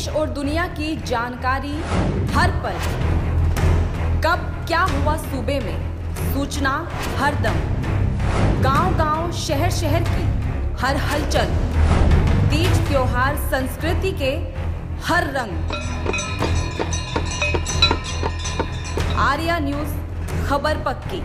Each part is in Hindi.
देश और दुनिया की जानकारी हर पल कब क्या हुआ सूबे में सूचना हर दम गांव गांव शहर शहर की हर हलचल तीज त्योहार संस्कृति के हर रंग आर्या न्यूज खबर पक्की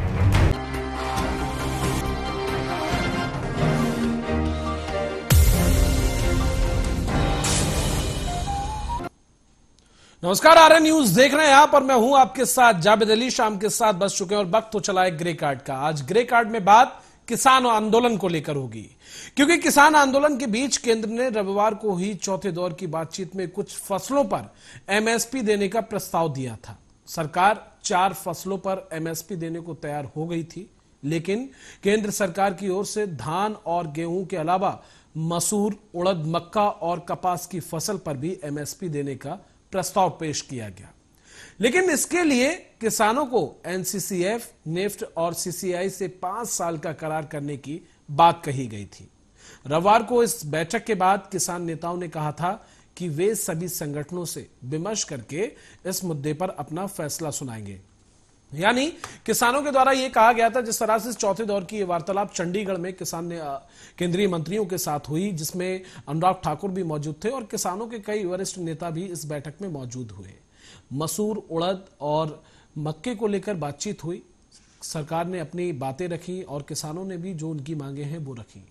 नमस्कार आर न्यूज देख रहे हैं आप और मैं हूं आपके साथ जाबेद अली शाम के साथ बस चुके हैं और वक्त तो चला है ग्रे कार्ड का आज ग्रे कार्ड में बात किसान आंदोलन को लेकर होगी क्योंकि किसान आंदोलन के बीच केंद्र ने रविवार को ही चौथे दौर की बातचीत में कुछ फसलों पर एमएसपी देने का प्रस्ताव दिया था सरकार चार फसलों पर एमएसपी देने को तैयार हो गई थी लेकिन केंद्र सरकार की ओर से धान और गेहूं के अलावा मसूर उड़द मक्का और कपास की फसल पर भी एमएसपी देने का प्रस्ताव पेश किया गया लेकिन इसके लिए किसानों को एनसीसीएफ नेफ्ट और सीसीआई से पांच साल का करार करने की बात कही गई थी रविवार को इस बैठक के बाद किसान नेताओं ने कहा था कि वे सभी संगठनों से विमर्श करके इस मुद्दे पर अपना फैसला सुनाएंगे यानी किसानों के द्वारा यह कहा गया था जिस तरह से चौथे दौर की वार्तालाप चंडीगढ़ में किसान ने केंद्रीय मंत्रियों के साथ हुई जिसमें अनुराग ठाकुर भी मौजूद थे और किसानों के कई वरिष्ठ नेता भी इस बैठक में मौजूद हुए मसूर उड़द और मक्के को लेकर बातचीत हुई सरकार ने अपनी बातें रखी और किसानों ने भी जो उनकी मांगे हैं वो रखी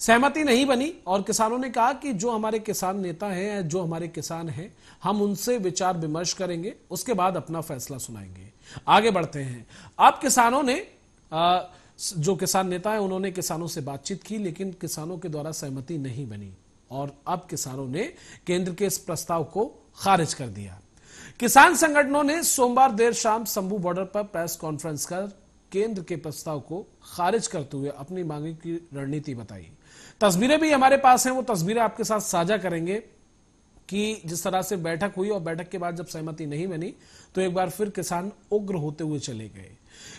सहमति नहीं बनी और किसानों ने कहा कि जो हमारे किसान नेता हैं जो हमारे किसान हैं हम उनसे विचार विमर्श करेंगे उसके बाद अपना फैसला सुनाएंगे आगे बढ़ते हैं अब किसानों ने आ, जो किसान नेता है उन्होंने किसानों से बातचीत की लेकिन किसानों के द्वारा सहमति नहीं बनी और अब किसानों ने केंद्र के इस प्रस्ताव को खारिज कर दिया किसान संगठनों ने सोमवार देर शाम शंभू बॉर्डर पर प्रेस कॉन्फ्रेंस कर केंद्र के प्रस्ताव को खारिज करते हुए अपनी मांगे की रणनीति बताई तस्वीरें भी हमारे पास हैं वो तस्वीरें आपके साथ साझा करेंगे कि जिस तरह से बैठक हुई और बैठक के बाद जब सहमति नहीं बनी तो एक बार फिर किसान उग्र होते हुए चले गए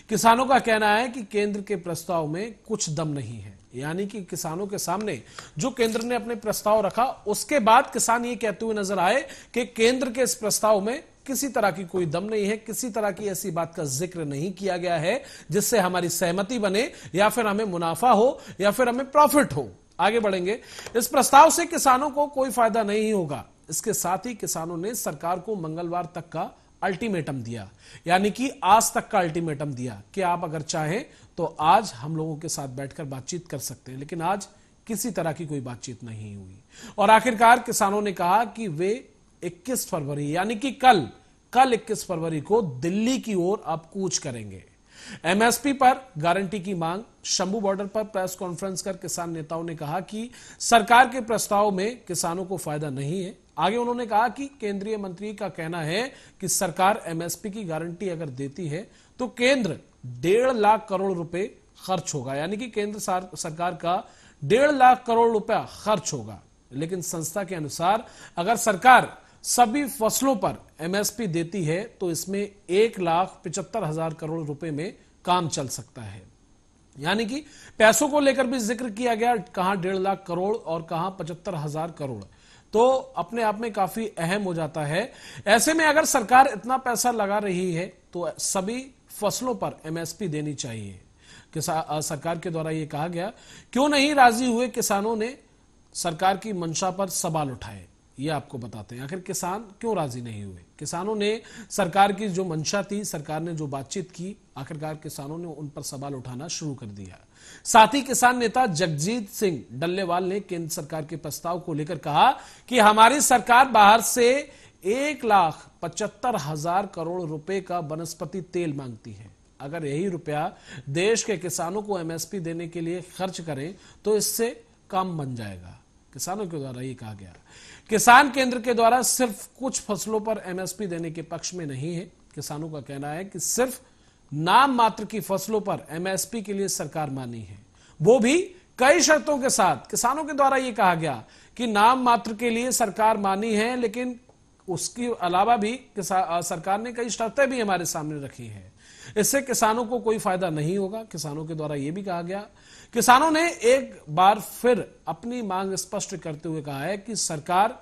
किसानों का कहना है कि केंद्र के प्रस्ताव में कुछ दम नहीं है यानी कि किसानों के सामने जो केंद्र ने अपने प्रस्ताव रखा उसके बाद किसान ये कहते हुए नजर आए कि केंद्र के इस प्रस्ताव में किसी तरह की कोई दम नहीं है किसी तरह की ऐसी बात का जिक्र नहीं किया गया है जिससे हमारी सहमति बने या फिर हमें मुनाफा हो या फिर हमें प्रॉफिट हो आगे बढ़ेंगे इस प्रस्ताव से किसानों को कोई फायदा नहीं होगा इसके साथ ही किसानों ने सरकार को मंगलवार तक का अल्टीमेटम दिया यानी कि आज तक का अल्टीमेटम दिया कि आप अगर चाहें तो आज हम लोगों के साथ बैठकर बातचीत कर सकते हैं लेकिन आज किसी तरह की कोई बातचीत नहीं हुई और आखिरकार किसानों ने कहा कि वे 21 फरवरी यानी कि कल कल 21 फरवरी को दिल्ली की ओर अब कूच करेंगे एमएसपी पर गारंटी की मांग शंभू बॉर्डर पर प्रेस कॉन्फ्रेंस कर किसान नेताओं ने कहा कि सरकार के प्रस्ताव में किसानों को फायदा नहीं है आगे उन्होंने कहा कि केंद्रीय मंत्री का कहना है कि सरकार एमएसपी की गारंटी अगर देती है तो केंद्र डेढ़ लाख करोड़ रुपए खर्च होगा यानी कि केंद्र सरकार का डेढ़ लाख करोड़ रुपया खर्च होगा लेकिन संस्था के अनुसार अगर सरकार सभी फसलों पर एमएसपी देती है तो इसमें एक लाख पिचहत्तर हजार करोड़ रुपए में काम चल सकता है यानी कि पैसों को लेकर भी जिक्र किया गया कहां डेढ़ लाख करोड़ और कहां पचहत्तर हजार करोड़ तो अपने आप में काफी अहम हो जाता है ऐसे में अगर सरकार इतना पैसा लगा रही है तो सभी फसलों पर एमएसपी देनी चाहिए सरकार के द्वारा यह कहा गया क्यों नहीं राजी हुए किसानों ने सरकार की मंशा पर सवाल उठाए ये आपको बताते हैं आखिर किसान क्यों राजी नहीं हुए किसानों ने सरकार की जो मंशा थी सरकार ने जो बातचीत की आखिरकार किसानों ने उन पर सवाल उठाना शुरू कर दिया साथ ही किसान नेता जगजीत सिंह डल्लेवाल ने केंद्र सरकार के प्रस्ताव को लेकर कहा कि हमारी सरकार बाहर से एक लाख पचहत्तर हजार करोड़ रुपए का वनस्पति तेल मांगती है अगर यही रुपया देश के किसानों को एमएसपी देने के लिए खर्च करें तो इससे काम बन जाएगा किसानों के द्वारा ये कहा गया किसान केंद्र के द्वारा सिर्फ कुछ फसलों पर एमएसपी देने के पक्ष में नहीं है किसानों का कहना है कि सिर्फ नाम मात्र की फसलों पर एमएसपी के लिए सरकार मानी है वो भी कई शर्तों के साथ किसानों के द्वारा यह कहा गया कि नाम मात्र के लिए सरकार मानी है लेकिन उसके अलावा भी सरकार ने कई शर्तें भी हमारे सामने रखी है इससे किसानों को कोई फायदा नहीं होगा किसानों के द्वारा यह भी कहा गया किसानों ने एक बार फिर अपनी मांग स्पष्ट करते हुए कहा है कि सरकार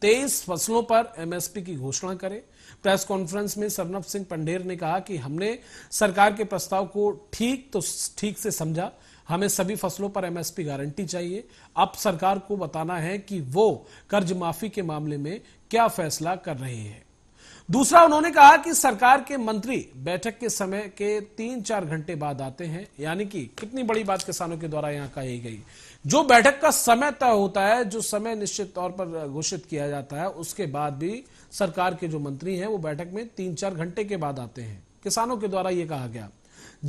तेईस फसलों पर एमएसपी की घोषणा करे प्रेस कॉन्फ्रेंस में सरनब सिंह पंडेर ने कहा कि हमने सरकार के प्रस्ताव को ठीक तो ठीक से समझा हमें सभी फसलों पर एमएसपी गारंटी चाहिए अब सरकार को बताना है कि वो कर्ज माफी के मामले में क्या फैसला कर रही है दूसरा उन्होंने कहा कि सरकार के मंत्री बैठक के समय के तीन चार घंटे बाद आते हैं यानी कि कितनी बड़ी बात किसानों के द्वारा यहां कही गई जो बैठक का समय तय होता है जो समय निश्चित तौर पर घोषित किया जाता है उसके बाद भी सरकार के जो मंत्री हैं वो बैठक में तीन चार घंटे के बाद आते हैं किसानों के द्वारा ये कहा गया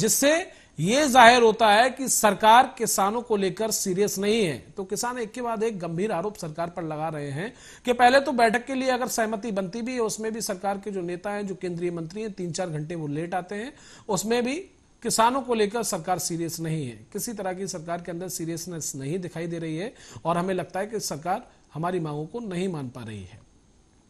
जिससे ये जाहिर होता है कि सरकार किसानों को लेकर सीरियस नहीं है तो किसान एक के बाद एक गंभीर आरोप सरकार पर लगा रहे हैं कि पहले तो बैठक के लिए अगर सहमति बनती भी है उसमें भी सरकार के जो नेता हैं जो केंद्रीय मंत्री हैं तीन चार घंटे वो लेट आते हैं उसमें भी किसानों को लेकर सरकार सीरियस नहीं है किसी तरह की सरकार के अंदर सीरियसनेस नहीं दिखाई दे रही है और हमें लगता है कि सरकार हमारी मांगों को नहीं मान पा रही है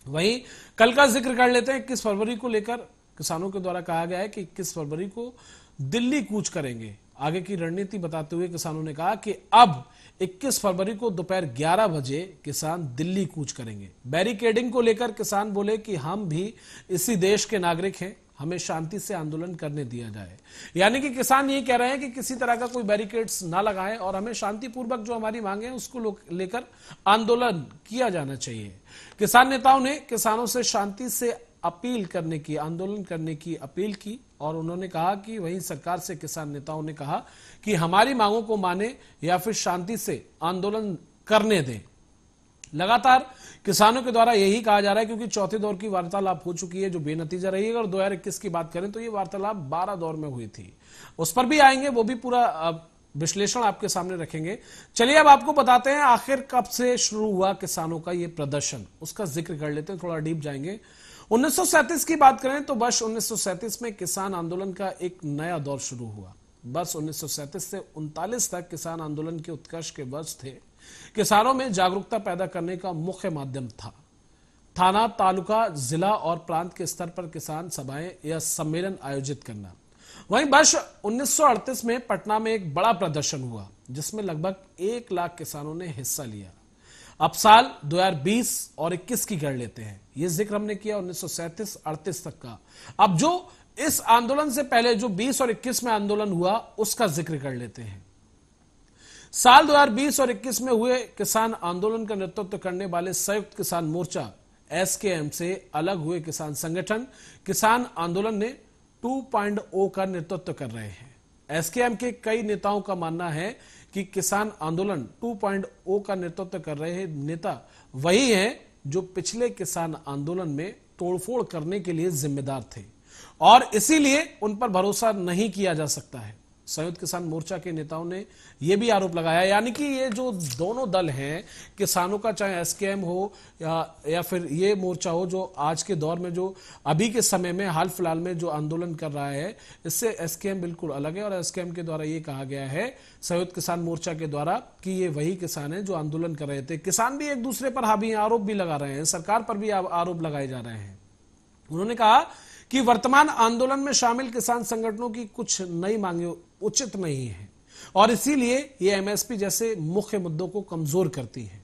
वहीं कल का जिक्र कर लेते हैं इक्कीस फरवरी को लेकर किसानों के द्वारा कहा गया है कि इक्कीस फरवरी को दिल्ली कूच करेंगे आगे की रणनीति बताते हुए किसानों ने कहा कि अब 21 फरवरी को दोपहर 11 बजे किसान दिल्ली कूच करेंगे बैरिकेडिंग को लेकर किसान बोले कि हम भी इसी देश के नागरिक हैं हमें शांति से आंदोलन करने दिया जाए यानी कि किसान ये कह रहे हैं कि किसी तरह का कोई बैरिकेड्स ना लगाए और हमें शांतिपूर्वक जो हमारी मांगे हैं उसको लेकर आंदोलन किया जाना चाहिए किसान नेताओं ने किसानों से शांति से अपील करने की आंदोलन करने की अपील की और उन्होंने कहा कि वहीं सरकार से किसान नेताओं ने कहा कि हमारी मांगों को माने या फिर शांति से आंदोलन करने दें लगातार किसानों के द्वारा यही कहा जा रहा है क्योंकि चौथे दौर की वार्तालाप हो चुकी है जो बेनतीजा रही है और इक्कीस की बात करें तो ये वार्तालाप बारह दौर में हुई थी उस पर भी आएंगे वो भी पूरा विश्लेषण आपके सामने रखेंगे चलिए अब आपको बताते हैं आखिर कब से शुरू हुआ किसानों का ये प्रदर्शन उसका जिक्र कर लेते हैं थोड़ा डीप जाएंगे 1937 की बात करें तो वर्ष 1937 में किसान आंदोलन का एक नया दौर शुरू हुआ वर्ष 1937 से उनतालीस तक किसान आंदोलन के उत्कर्ष के वर्ष थे किसानों में जागरूकता पैदा करने का मुख्य माध्यम था थाना तालुका जिला और प्रांत के स्तर पर किसान सभाएं या सम्मेलन आयोजित करना वहीं वर्ष 1938 में पटना में एक बड़ा प्रदर्शन हुआ जिसमें लगभग एक लाख किसानों ने हिस्सा लिया अब साल 2020 और 21 की गढ़ लेते हैं ये जिक्र हमने किया उन्नीस सौ सैंतीस अड़तीस तक का अब जो इस आंदोलन से पहले जो 20 और 21 में आंदोलन हुआ उसका जिक्र कर लेते हैं साल 2020 और 21 में हुए किसान आंदोलन का नेतृत्व करने वाले संयुक्त किसान मोर्चा एसकेएम से अलग हुए किसान संगठन किसान आंदोलन ने 2.0 का नेतृत्व कर रहे हैं एसकेएम के कई नेताओं का मानना है कि किसान आंदोलन 2.0 का नेतृत्व कर रहे नेता वही हैं जो पिछले किसान आंदोलन में तोड़फोड़ करने के लिए जिम्मेदार थे और इसीलिए उन पर भरोसा नहीं किया जा सकता है संयुक्त किसान मोर्चा के नेताओं ने यह भी आरोप लगाया यानी कि ये जो दोनों दल हैं किसानों का चाहे एसकेएम हो या या फिर ये मोर्चा हो जो आज के दौर में जो अभी के समय में हाल फिलहाल में जो आंदोलन कर रहा है इससे एसकेएम बिल्कुल अलग है और एसकेएम के द्वारा ये कहा गया है संयुक्त किसान मोर्चा के द्वारा कि ये वही किसान है जो आंदोलन कर रहे थे किसान भी एक दूसरे पर हावी आरोप भी लगा रहे हैं सरकार पर भी आरोप लगाए जा रहे हैं उन्होंने कहा कि वर्तमान आंदोलन में शामिल किसान संगठनों की कुछ नई मांगे उचित नहीं है और इसीलिए ये एमएसपी जैसे मुख्य मुद्दों को कमजोर करती है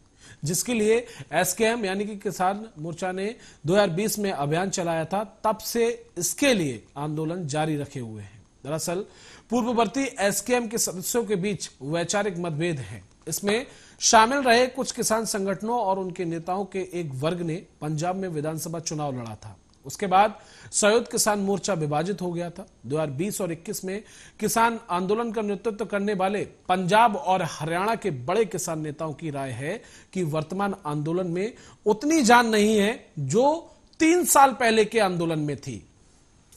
जिसके लिए एसकेएम यानी कि किसान मोर्चा ने 2020 में अभियान चलाया था तब से इसके लिए आंदोलन जारी रखे हुए हैं दरअसल पूर्ववर्ती एसकेएम के सदस्यों के बीच वैचारिक मतभेद है इसमें शामिल रहे कुछ किसान संगठनों और उनके नेताओं के एक वर्ग ने पंजाब में विधानसभा चुनाव लड़ा था उसके बाद संयुक्त किसान मोर्चा विभाजित हो गया था 2020 और 21 में किसान आंदोलन का नेतृत्व करने वाले पंजाब और हरियाणा के बड़े किसान नेताओं की राय है कि वर्तमान आंदोलन में उतनी जान नहीं है जो तीन साल पहले के आंदोलन में थी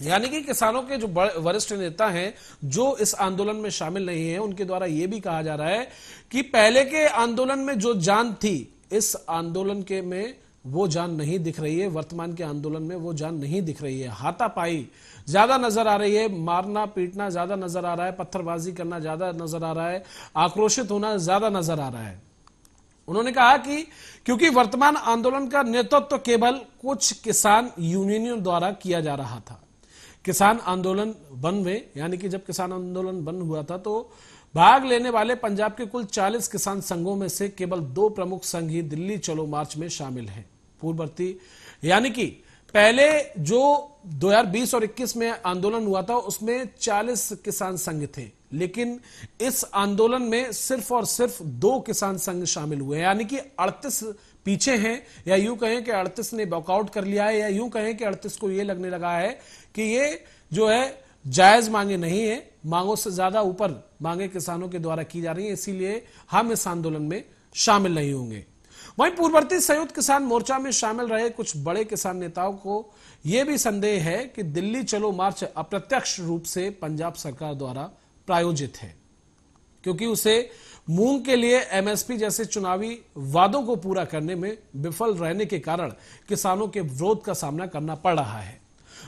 यानी कि किसानों के जो वरिष्ठ नेता हैं जो इस आंदोलन में शामिल नहीं है उनके द्वारा यह भी कहा जा रहा है कि पहले के आंदोलन में जो जान थी इस आंदोलन के में वो जान नहीं दिख रही है वर्तमान के आंदोलन में वो जान नहीं दिख रही है हाथापाई ज्यादा नजर आ रही है मारना पीटना ज्यादा नजर आ रहा है पत्थरबाजी करना ज्यादा नजर आ रहा है आक्रोशित होना ज्यादा नजर आ रहा है उन्होंने कहा कि क्योंकि वर्तमान आंदोलन का नेतृत्व तो केवल कुछ किसान यूनियनों द्वारा किया जा रहा था किसान आंदोलन बन में यानी कि जब किसान आंदोलन बन हुआ था तो भाग लेने वाले पंजाब के कुल 40 किसान संघों में से केवल दो प्रमुख संघ ही दिल्ली चलो मार्च में शामिल हैं पूर्ववर्ती यानी कि पहले जो 2020 और 21 में आंदोलन हुआ था उसमें 40 किसान संघ थे लेकिन इस आंदोलन में सिर्फ और सिर्फ दो किसान संघ शामिल हुए यानी कि 38 पीछे हैं या यूं कहें कि 38 ने वॉकआउट कर लिया है या यूं कहें कि 38 को यह लगने लगा है कि ये जो है जायज मांगे नहीं है मांगों से ज्यादा ऊपर मांगे किसानों के द्वारा की जा रही है इसीलिए हम इस आंदोलन में शामिल नहीं होंगे वहीं पूर्ववर्ती संयुक्त किसान मोर्चा में शामिल रहे कुछ बड़े किसान नेताओं को यह भी संदेह है कि दिल्ली चलो मार्च अप्रत्यक्ष रूप से पंजाब सरकार द्वारा प्रायोजित है क्योंकि उसे मूंग के लिए एमएसपी जैसे चुनावी वादों को पूरा करने में विफल रहने के कारण किसानों के विरोध का सामना करना पड़ रहा है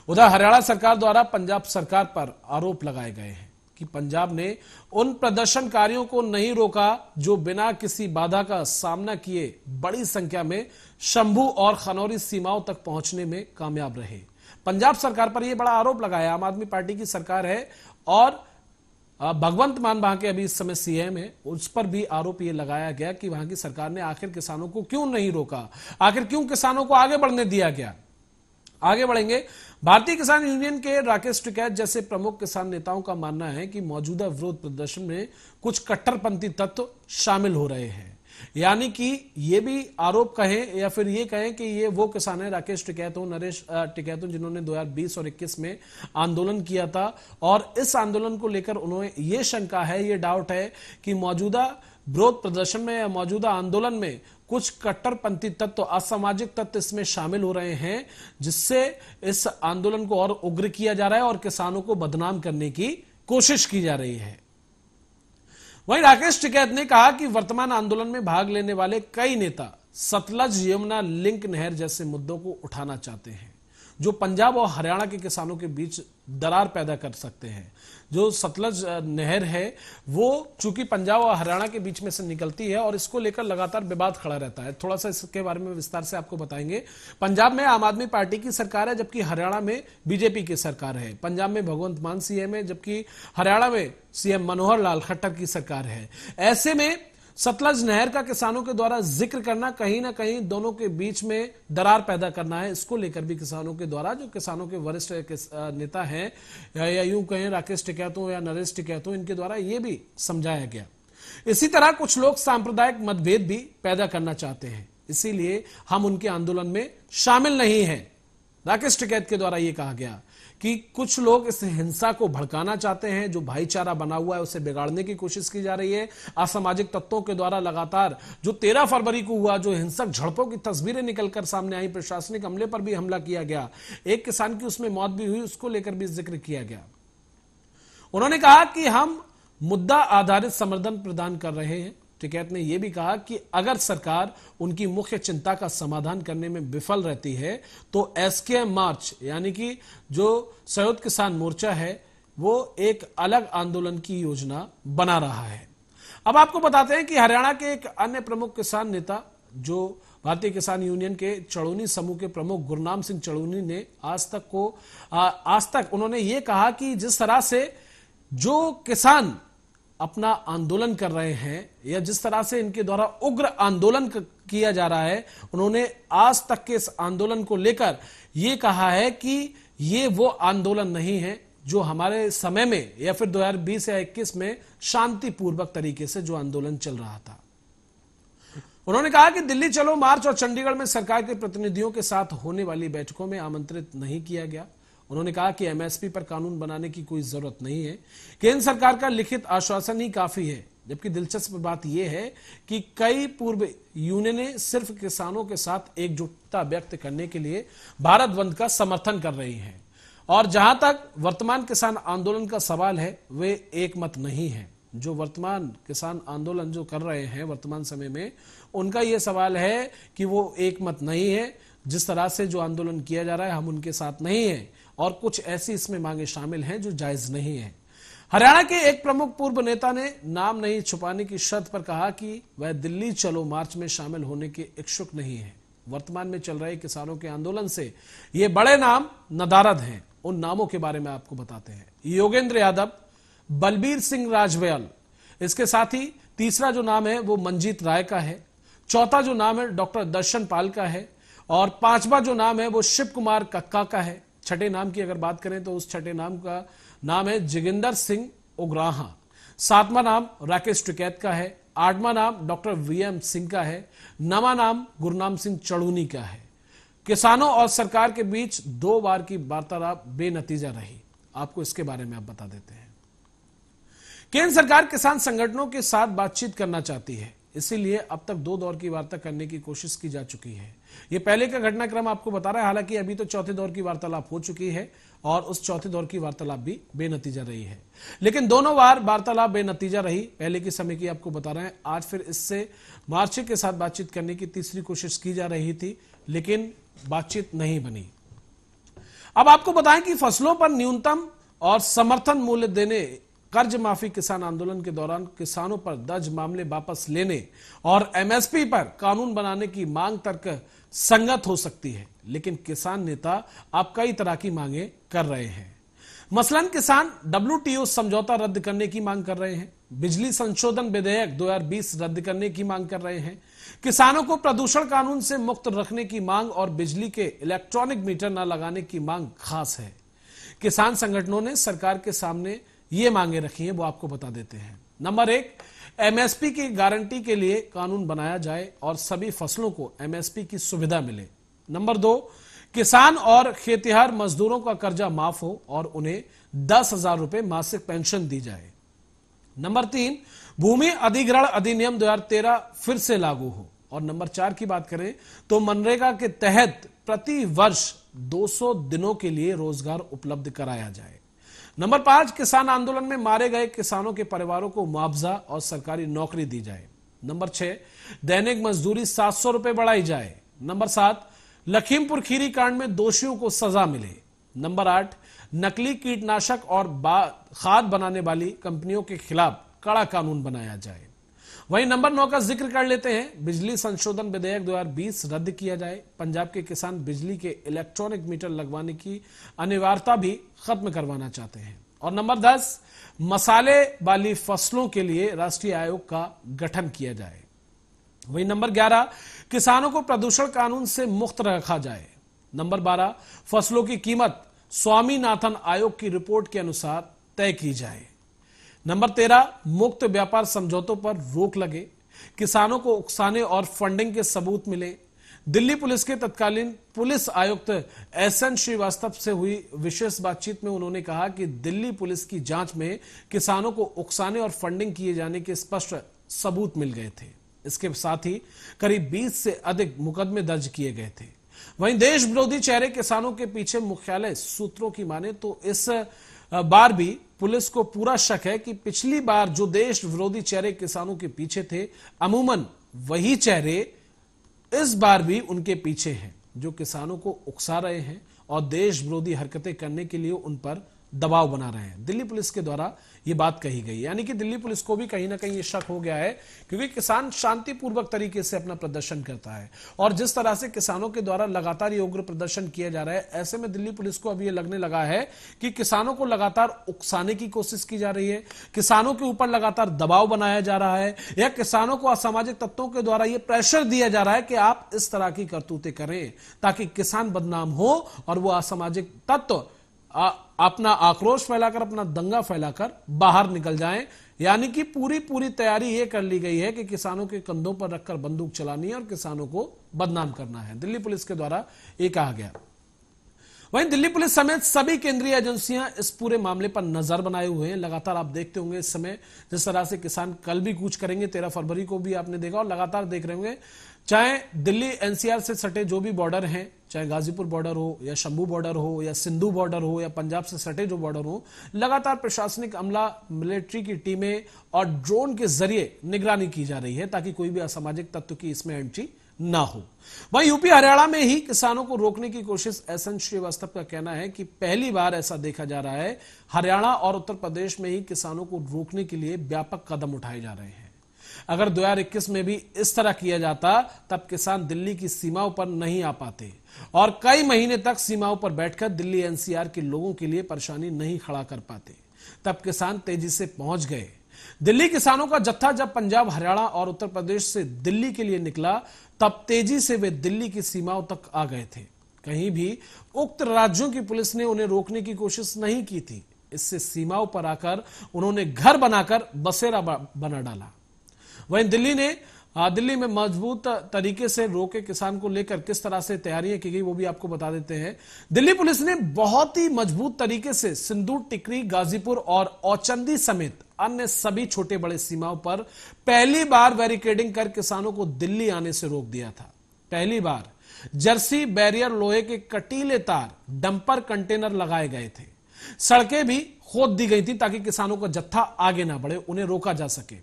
उधर हरियाणा सरकार द्वारा पंजाब सरकार पर आरोप लगाए गए हैं कि पंजाब ने उन प्रदर्शनकारियों को नहीं रोका जो बिना किसी बाधा का सामना किए बड़ी संख्या में शंभू और खनौरी सीमाओं तक पहुंचने में कामयाब रहे पंजाब सरकार पर यह बड़ा आरोप लगाया आम आदमी पार्टी की सरकार है और भगवंत मान वहां के अभी इस समय सीएम है उस पर भी आरोप यह लगाया गया कि वहां की सरकार ने आखिर किसानों को क्यों नहीं रोका आखिर क्यों किसानों को आगे बढ़ने दिया गया आगे बढ़ेंगे भारतीय किसान यूनियन के राकेश टिकैत जैसे प्रमुख किसान नेताओं का मानना है कि मौजूदा विरोध प्रदर्शन में कुछ कट्टरपंथी तत्व शामिल हो रहे हैं यानी कि ये भी आरोप कहें या फिर ये कहें कि ये वो किसान है राकेश टिकैतो नरेश टिकैतो जिन्होंने 2020 और 21 में आंदोलन किया था और इस आंदोलन को लेकर उन्होंने ये शंका है ये डाउट है कि मौजूदा विरोध प्रदर्शन में या मौजूदा आंदोलन में कुछ कट्टरपंथी तत्व तो असामाजिक तत्व तो इसमें शामिल हो रहे हैं जिससे इस आंदोलन को और उग्र किया जा रहा है और किसानों को बदनाम करने की कोशिश की जा रही है वहीं राकेश टिकैत ने कहा कि वर्तमान आंदोलन में भाग लेने वाले कई नेता सतलज यमुना लिंक नहर जैसे मुद्दों को उठाना चाहते हैं जो पंजाब और हरियाणा के किसानों के बीच दरार पैदा कर सकते हैं जो सतलज नहर है वो चूंकि पंजाब और हरियाणा के बीच में से निकलती है और इसको लेकर लगातार विवाद खड़ा रहता है थोड़ा सा इसके बारे में विस्तार से आपको बताएंगे पंजाब में आम आदमी पार्टी की सरकार है जबकि हरियाणा में बीजेपी की सरकार है पंजाब में भगवंत मान सीएम है जबकि हरियाणा में सीएम मनोहर लाल खट्टर की सरकार है ऐसे में सतलज नहर का किसानों के द्वारा जिक्र करना कहीं ना कहीं दोनों के बीच में दरार पैदा करना है इसको लेकर भी किसानों के द्वारा जो किसानों के वरिष्ठ नेता हैं या यूं कहें राकेश टिकैतो या नरेश टिकैतो इनके द्वारा ये भी समझाया गया इसी तरह कुछ लोग सांप्रदायिक मतभेद भी पैदा करना चाहते हैं इसीलिए हम उनके आंदोलन में शामिल नहीं है राकेश टिकैत के द्वारा यह कहा गया कि कुछ लोग इस हिंसा को भड़काना चाहते हैं जो भाईचारा बना हुआ है उसे बिगाड़ने की कोशिश की जा रही है असामाजिक तत्वों के द्वारा लगातार जो तेरह फरवरी को हुआ जो हिंसक झड़पों की तस्वीरें निकलकर सामने आई प्रशासनिक हमले पर भी हमला किया गया एक किसान की उसमें मौत भी हुई उसको लेकर भी जिक्र किया गया उन्होंने कहा कि हम मुद्दा आधारित समर्थन प्रदान कर रहे हैं टिकैत ने यह भी कहा कि अगर सरकार उनकी मुख्य चिंता का समाधान करने में विफल रहती है तो एस के मार्च यानी कि जो संयुक्त किसान मोर्चा है वो एक अलग आंदोलन की योजना बना रहा है अब आपको बताते हैं कि हरियाणा के एक अन्य प्रमुख किसान नेता जो भारतीय किसान यूनियन के चढ़ोनी समूह के प्रमुख गुरनाम सिंह चड़ूनी ने आज तक को आज तक उन्होंने ये कहा कि जिस तरह से जो किसान अपना आंदोलन कर रहे हैं या जिस तरह से इनके द्वारा उग्र आंदोलन किया जा रहा है उन्होंने आज तक के इस आंदोलन को लेकर ये कहा है कि ये वो आंदोलन नहीं है जो हमारे समय में या फिर 2020 या 21 में शांतिपूर्वक तरीके से जो आंदोलन चल रहा था उन्होंने कहा कि दिल्ली चलो मार्च और चंडीगढ़ में सरकार के प्रतिनिधियों के साथ होने वाली बैठकों में आमंत्रित नहीं किया गया उन्होंने कहा कि एमएसपी पर कानून बनाने की कोई जरूरत नहीं है केंद्र सरकार का लिखित आश्वासन ही काफी है जबकि दिलचस्प बात यह है कि कई पूर्व यूनियनें सिर्फ किसानों के साथ एकजुटता व्यक्त करने के लिए भारत बंद का समर्थन कर रही हैं और जहां तक वर्तमान किसान आंदोलन का सवाल है वे एक मत नहीं है जो वर्तमान किसान आंदोलन जो कर रहे हैं वर्तमान समय में उनका यह सवाल है कि वो एक मत नहीं है जिस तरह से जो आंदोलन किया जा रहा है हम उनके साथ नहीं है और कुछ ऐसी इसमें मांगे शामिल हैं जो जायज नहीं है हरियाणा के एक प्रमुख पूर्व नेता ने नाम नहीं छुपाने की शर्त पर कहा कि वह दिल्ली चलो मार्च में शामिल होने के इच्छुक नहीं है वर्तमान में चल रहे किसानों के आंदोलन से ये बड़े नाम नदारद हैं उन नामों के बारे में आपको बताते हैं योगेंद्र यादव बलबीर सिंह राजवयल इसके साथ ही तीसरा जो नाम है वो मंजीत राय का है चौथा जो नाम है डॉक्टर दर्शन पाल का है और पांचवा जो नाम है वो शिव कुमार कक्का का है छठे नाम की अगर बात करें तो उस छठे नाम का नाम है जिगिंदर सिंह उग्राहा सातवां नाम राकेश टिकैत का है आठवां नाम डॉक्टर वी एम सिंह का है नवा नाम गुरनाम सिंह चढ़ूनी का है किसानों और सरकार के बीच दो बार की वार्तालाप बेनतीजा रही आपको इसके बारे में आप बता देते हैं केंद्र सरकार किसान संगठनों के साथ बातचीत करना चाहती है इसीलिए अब तक दो दौर की वार्ता करने की कोशिश की जा चुकी है ये पहले का घटनाक्रम आपको बता रहा है हालांकि अभी तो चौथे दौर की वार्तालाप हो चुकी है और उस चौथे दौर की वार्तालाप भी बेनतीजा रही है लेकिन दोनों बार वार्तालाप बेनतीजा रही पहले के समय की आपको बता रहे हैं आज फिर इससे मार्चिक के साथ बातचीत करने की तीसरी कोशिश की जा रही थी लेकिन बातचीत नहीं बनी अब आपको बताएं कि फसलों पर न्यूनतम और समर्थन मूल्य देने कर्ज माफी किसान आंदोलन के दौरान किसानों पर दर्ज मामले वापस लेने और एमएसपी पर कानून बनाने की मांग तर्क संगत हो सकती है लेकिन किसान नेता अब कई तरह की मांगे कर रहे हैं मसलन किसान डब्ल्यू समझौता रद्द करने की मांग कर रहे हैं बिजली संशोधन विधेयक 2020 रद्द करने की मांग कर रहे हैं किसानों को प्रदूषण कानून से मुक्त रखने की मांग और बिजली के इलेक्ट्रॉनिक मीटर न लगाने की मांग खास है किसान संगठनों ने सरकार के सामने ये मांगे रखी हैं वो आपको बता देते हैं नंबर एक एमएसपी की गारंटी के लिए कानून बनाया जाए और सभी फसलों को एमएसपी की सुविधा मिले नंबर दो किसान और खेतिहार मजदूरों का कर्जा माफ हो और उन्हें दस हजार रुपए मासिक पेंशन दी जाए नंबर तीन भूमि अधिग्रहण अधिनियम 2013 फिर से लागू हो और नंबर चार की बात करें तो मनरेगा के तहत प्रति वर्ष 200 दिनों के लिए रोजगार उपलब्ध कराया जाए नंबर पांच किसान आंदोलन में मारे गए किसानों के परिवारों को मुआवजा और सरकारी नौकरी दी जाए नंबर छह दैनिक मजदूरी सात सौ रुपए बढ़ाई जाए नंबर सात लखीमपुर खीरी कांड में दोषियों को सजा मिले नंबर आठ नकली कीटनाशक और खाद बनाने वाली कंपनियों के खिलाफ कड़ा कानून बनाया जाए वहीं नंबर नौ का जिक्र कर लेते हैं बिजली संशोधन विधेयक 2020 रद्द किया जाए पंजाब के किसान बिजली के इलेक्ट्रॉनिक मीटर लगवाने की अनिवार्यता भी खत्म करवाना चाहते हैं और नंबर दस मसाले वाली फसलों के लिए राष्ट्रीय आयोग का गठन किया जाए वहीं नंबर ग्यारह किसानों को प्रदूषण कानून से मुक्त रखा जाए नंबर बारह फसलों की कीमत स्वामीनाथन आयोग की रिपोर्ट के अनुसार तय की जाए नंबर तेरह मुक्त व्यापार समझौतों पर रोक लगे किसानों को उकसाने और फंडिंग के सबूत मिले दिल्ली पुलिस के तत्कालीन पुलिस आयुक्त एस एन श्रीवास्तव से हुई विशेष बातचीत में उन्होंने कहा कि दिल्ली पुलिस की जांच में किसानों को उकसाने और फंडिंग किए जाने के स्पष्ट सबूत मिल गए थे इसके साथ ही करीब 20 से अधिक मुकदमे दर्ज किए गए थे वहीं देश विरोधी चेहरे किसानों के पीछे मुख्यालय सूत्रों की माने तो इस बार भी पुलिस को पूरा शक है कि पिछली बार जो देश विरोधी चेहरे किसानों के पीछे थे अमूमन वही चेहरे इस बार भी उनके पीछे हैं जो किसानों को उकसा रहे हैं और देश विरोधी हरकतें करने के लिए उन पर दबाव बना रहे हैं दिल्ली पुलिस के द्वारा ये बात कही गई यानी कि दिल्ली पुलिस को भी कहीं ना कहीं ये शक हो गया है क्योंकि किसान शांतिपूर्वक तरीके से अपना प्रदर्शन करता है और जिस तरह से किसानों के द्वारा लगातार ये उग्र प्रदर्शन किया जा रहा है ऐसे में दिल्ली पुलिस को अब ये लगने लगा है कि किसानों को लगातार उकसाने की कोशिश की जा रही है किसानों के ऊपर लगातार दबाव बनाया जा रहा है या किसानों को असामाजिक तत्वों के द्वारा ये प्रेशर दिया जा रहा है कि आप इस तरह की करतूतें करें ताकि किसान बदनाम हो और वो असामाजिक तत्व आ, अपना आक्रोश फैलाकर अपना दंगा फैलाकर बाहर निकल जाएं यानी कि पूरी पूरी तैयारी ये कर ली गई है कि किसानों के कंधों पर रखकर बंदूक चलानी है और किसानों को बदनाम करना है दिल्ली पुलिस के द्वारा ये कहा गया वहीं दिल्ली पुलिस समेत सभी केंद्रीय एजेंसियां इस पूरे मामले पर नजर बनाए हुए हैं लगातार आप देखते होंगे इस समय जिस तरह से किसान कल भी कूच करेंगे तेरह फरवरी को भी आपने देखा और लगातार देख रहे होंगे चाहे दिल्ली एनसीआर से सटे जो भी बॉर्डर हैं चाहे गाजीपुर बॉर्डर हो या शंभू बॉर्डर हो या सिंधु बॉर्डर हो या पंजाब से सटे जो बॉर्डर हो लगातार प्रशासनिक अमला मिलिट्री की टीमें और ड्रोन के जरिए निगरानी की जा रही है ताकि कोई भी असामाजिक तत्व की इसमें एंट्री ना हो वहीं यूपी हरियाणा में ही किसानों को रोकने की कोशिश एस एन श्रीवास्तव का कहना है कि पहली बार ऐसा देखा जा रहा है हरियाणा और उत्तर प्रदेश में ही किसानों को रोकने के लिए व्यापक कदम उठाए जा रहे हैं अगर 2021 में भी इस तरह किया जाता तब किसान दिल्ली की सीमाओं पर नहीं आ पाते और कई महीने तक सीमाओं पर बैठकर दिल्ली एनसीआर के लोगों के लिए परेशानी नहीं खड़ा कर पाते तब किसान तेजी से पहुंच गए दिल्ली किसानों का जत्था जब पंजाब हरियाणा और उत्तर प्रदेश से दिल्ली के लिए निकला तब तेजी से वे दिल्ली की सीमाओं तक आ गए थे कहीं भी उक्त राज्यों की पुलिस ने उन्हें रोकने की कोशिश नहीं की थी इससे सीमाओं पर आकर उन्होंने घर बनाकर बसेरा बना डाला वहीं दिल्ली ने दिल्ली में मजबूत तरीके से रोके किसान को लेकर किस तरह से तैयारियां की गई वो भी आपको बता देते हैं दिल्ली पुलिस ने बहुत ही मजबूत तरीके से सिंदूर टिकरी गाजीपुर और औचंदी समेत अन्य सभी छोटे बड़े सीमाओं पर पहली बार बैरिकेडिंग कर किसानों को दिल्ली आने से रोक दिया था पहली बार जर्सी बैरियर लोहे के कटीले तार डंपर कंटेनर लगाए गए थे सड़कें भी खोद दी गई थी ताकि किसानों का जत्था आगे ना बढ़े उन्हें रोका जा सके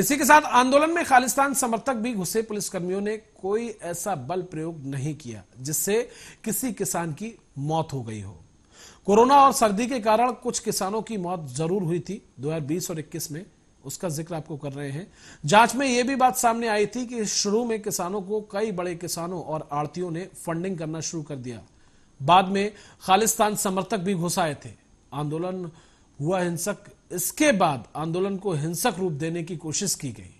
इसी के साथ आंदोलन में खालिस्तान समर्थक भी घुसे पुलिसकर्मियों ने कोई ऐसा बल प्रयोग नहीं किया जिससे किसी किसान की मौत हो गई हो कोरोना और सर्दी के कारण कुछ किसानों की मौत जरूर हुई थी 2020 और 21 में उसका जिक्र आपको कर रहे हैं जांच में यह भी बात सामने आई थी कि शुरू में किसानों को कई बड़े किसानों और आड़तियों ने फंडिंग करना शुरू कर दिया बाद में खालिस्तान समर्थक भी घुस आए थे आंदोलन हुआ हिंसक इसके बाद आंदोलन को हिंसक रूप देने की कोशिश की गई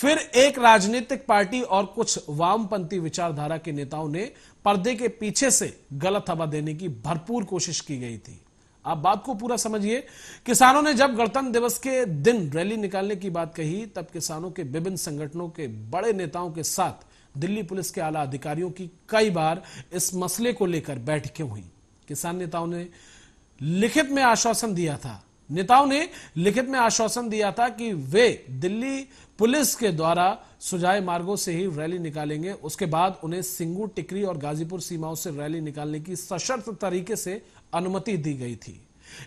फिर एक राजनीतिक पार्टी और कुछ वामपंथी विचारधारा के नेताओं ने पर्दे के पीछे से गलत हवा देने की भरपूर कोशिश की गई थी आप बात को पूरा समझिए किसानों ने जब गणतंत्र दिवस के दिन रैली निकालने की बात कही तब किसानों के विभिन्न संगठनों के बड़े नेताओं के साथ दिल्ली पुलिस के आला अधिकारियों की कई बार इस मसले को लेकर बैठकें हुई किसान नेताओं ने लिखित में आश्वासन दिया था नेताओं ने लिखित में आश्वासन दिया था कि वे दिल्ली पुलिस के द्वारा सुझाए मार्गों से ही रैली निकालेंगे उसके बाद उन्हें सिंगू टिकरी और गाजीपुर सीमाओं से रैली निकालने की सशर्त तरीके से अनुमति दी गई थी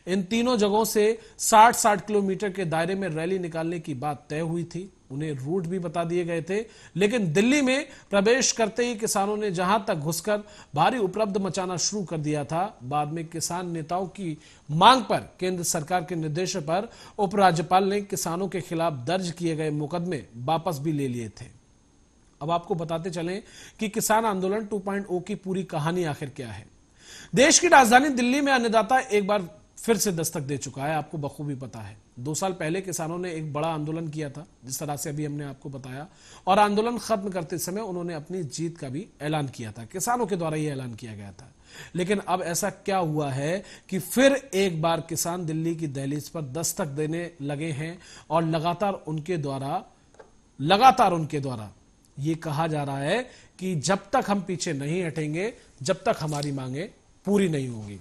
इन तीनों जगहों से 60-60 किलोमीटर के दायरे में रैली निकालने की बात तय हुई थी उन्हें रूट भी बता दिए गए थे लेकिन दिल्ली में प्रवेश करते ही किसानों ने जहां तक घुसकर भारी उपलब्ध मचाना शुरू कर दिया था बाद में किसान नेताओं की मांग पर केंद्र सरकार के निर्देश पर उपराज्यपाल ने किसानों के खिलाफ दर्ज किए गए मुकदमे वापस भी ले लिए थे अब आपको बताते चलें कि किसान आंदोलन 2.0 की पूरी कहानी आखिर क्या है देश की राजधानी दिल्ली में अन्नदाता एक बार फिर से दस्तक दे चुका है आपको बखूबी पता है दो साल पहले किसानों ने एक बड़ा आंदोलन किया था जिस तरह से अभी हमने आपको बताया और आंदोलन खत्म करते समय उन्होंने अपनी जीत का भी ऐलान किया था किसानों के द्वारा यह ऐलान किया गया था लेकिन अब ऐसा क्या हुआ है कि फिर एक बार किसान दिल्ली की दहलीज पर दस्तक देने लगे हैं और लगातार उनके द्वारा लगातार उनके द्वारा ये कहा जा रहा है कि जब तक हम पीछे नहीं हटेंगे जब तक हमारी मांगे पूरी नहीं होंगी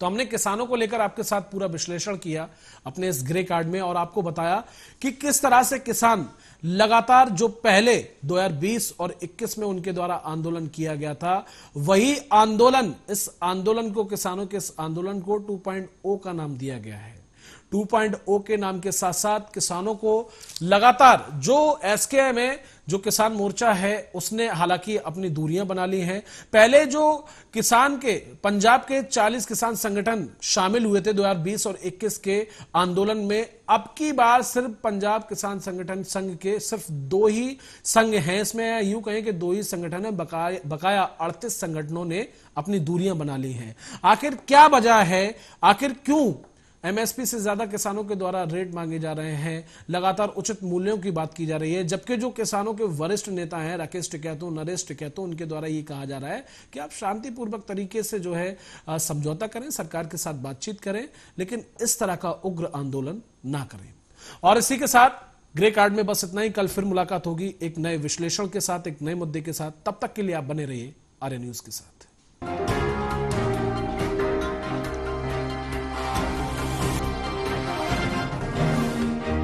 तो हमने किसानों को लेकर आपके साथ पूरा विश्लेषण किया अपने इस ग्रे कार्ड में और आपको बताया कि किस तरह से किसान लगातार जो पहले 2020 और 21 में उनके द्वारा आंदोलन किया गया था वही आंदोलन इस आंदोलन को किसानों के इस आंदोलन को 2.0 का नाम दिया गया है 2.0 के नाम के साथ साथ किसानों को लगातार जो एम है जो किसान मोर्चा है उसने हालांकि अपनी दूरियां बना ली हैं पहले जो किसान के पंजाब के 40 किसान संगठन शामिल हुए थे 2020 और 21 के आंदोलन में अब की बार सिर्फ पंजाब किसान संगठन संघ के सिर्फ दो ही संघ हैं इसमें यूं कहें कि दो ही संगठन है बकाया, अड़तीस संगठनों ने अपनी दूरियां बना ली हैं आखिर क्या वजह है आखिर क्यों एमएसपी से ज्यादा किसानों के द्वारा रेट मांगे जा रहे हैं लगातार उचित मूल्यों की बात की जा रही है जबकि जो किसानों के वरिष्ठ नेता हैं राकेश टिकैतो नरेश टिकैतो उनके द्वारा ये कहा जा रहा है कि आप शांतिपूर्वक तरीके से जो है समझौता करें सरकार के साथ बातचीत करें लेकिन इस तरह का उग्र आंदोलन ना करें और इसी के साथ ग्रे कार्ड में बस इतना ही कल फिर मुलाकात होगी एक नए विश्लेषण के साथ एक नए मुद्दे के साथ तब तक के लिए आप बने रहिए आर्य न्यूज के साथ